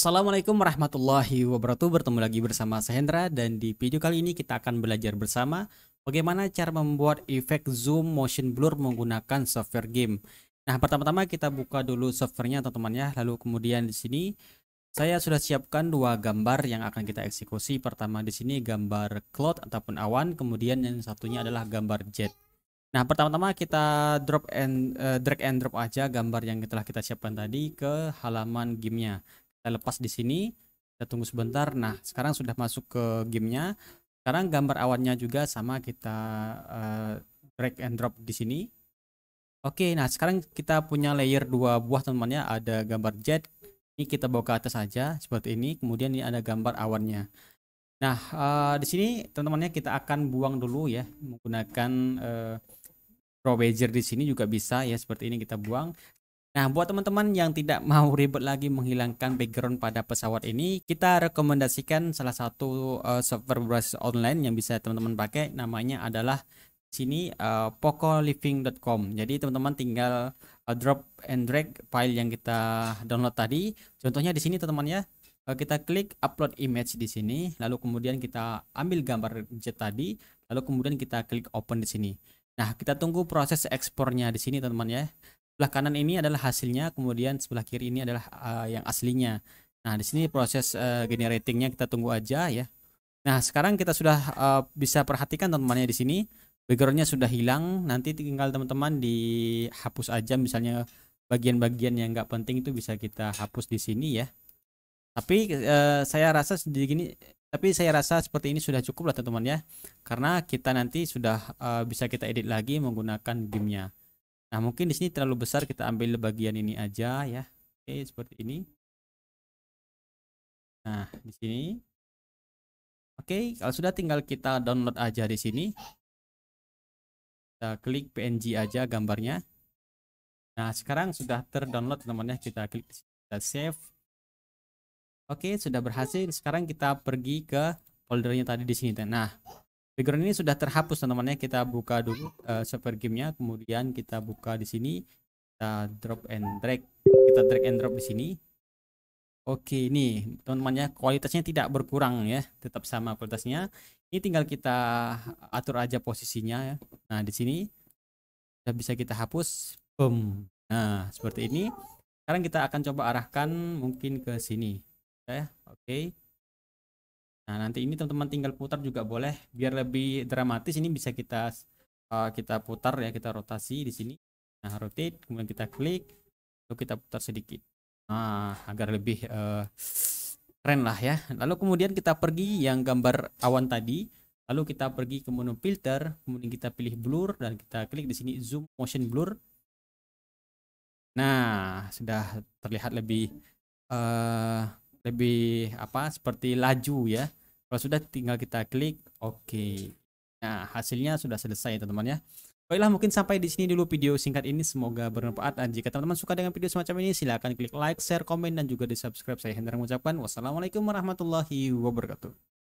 Assalamualaikum warahmatullahi wabarakatuh Bertemu lagi bersama saya Hendra Dan di video kali ini kita akan belajar bersama Bagaimana cara membuat efek zoom motion blur menggunakan software game Nah pertama-tama kita buka dulu softwarenya teman-teman ya Lalu kemudian di sini Saya sudah siapkan dua gambar yang akan kita eksekusi Pertama di sini gambar cloud ataupun awan Kemudian yang satunya adalah gambar jet Nah, pertama-tama kita drop and uh, drag and drop aja gambar yang telah kita siapkan tadi ke halaman gamenya kita lepas di sini kita tunggu sebentar nah sekarang sudah masuk ke gamenya sekarang gambar awannya juga sama kita uh, drag and drop di sini oke nah sekarang kita punya layer dua buah temannya ada gambar jet ini kita bawa ke atas saja seperti ini kemudian ini ada gambar awannya nah uh, di sini teman-temannya kita akan buang dulu ya menggunakan uh, di sini juga bisa ya seperti ini kita buang Nah, buat teman-teman yang tidak mau ribet lagi menghilangkan background pada pesawat ini, kita rekomendasikan salah satu uh, software berbasis online yang bisa teman-teman pakai namanya adalah sini uh, eh, pokoliving.com. Jadi teman-teman tinggal uh, drop and drag file yang kita download tadi. Contohnya di sini teman-teman ya. Uh, kita klik upload image di sini, lalu kemudian kita ambil gambar jet tadi, lalu kemudian kita klik open di sini. Nah, kita tunggu proses ekspornya di sini teman-teman ya sebelah kanan ini adalah hasilnya kemudian sebelah kiri ini adalah uh, yang aslinya nah di sini proses uh, generatingnya kita tunggu aja ya nah sekarang kita sudah uh, bisa perhatikan teman-temannya di sini backgroundnya sudah hilang nanti tinggal teman-teman dihapus aja misalnya bagian-bagian yang nggak penting itu bisa kita hapus di sini ya tapi saya rasa gini tapi saya rasa seperti ini sudah cukup lah teman-teman ya karena kita nanti sudah bisa kita edit lagi menggunakan gamenya Nah, mungkin di sini terlalu besar kita ambil bagian ini aja ya. Oke, seperti ini. Nah, di sini. Oke, kalau sudah tinggal kita download aja di sini. Kita klik PNG aja gambarnya. Nah, sekarang sudah terdownload teman Kita klik kita save. Oke, sudah berhasil. Sekarang kita pergi ke foldernya tadi di sini. Nah, background ini sudah terhapus teman-teman ya kita buka dulu uh, server gamenya kemudian kita buka di sini kita drop and drag kita drag and drop di sini oke ini teman-teman ya kualitasnya tidak berkurang ya tetap sama kualitasnya ini tinggal kita atur aja posisinya ya nah di sini sudah bisa kita hapus boom nah seperti ini sekarang kita akan coba arahkan mungkin ke sini ya oke okay. Nah, nanti ini teman-teman tinggal putar juga boleh biar lebih dramatis ini bisa kita uh, kita putar ya, kita rotasi di sini. Nah, rotate, kemudian kita klik lalu kita putar sedikit. Nah, agar lebih uh, keren lah ya. Lalu kemudian kita pergi yang gambar awan tadi, lalu kita pergi ke menu filter, kemudian kita pilih blur dan kita klik di sini zoom motion blur. Nah, sudah terlihat lebih uh, lebih apa seperti laju ya kalau sudah tinggal kita klik oke. Okay. Nah, hasilnya sudah selesai teman-teman ya. Baiklah mungkin sampai di sini dulu video singkat ini semoga bermanfaat dan jika teman-teman suka dengan video semacam ini silahkan klik like, share, komen dan juga di subscribe saya Hendra mengucapkan wassalamualaikum warahmatullahi wabarakatuh.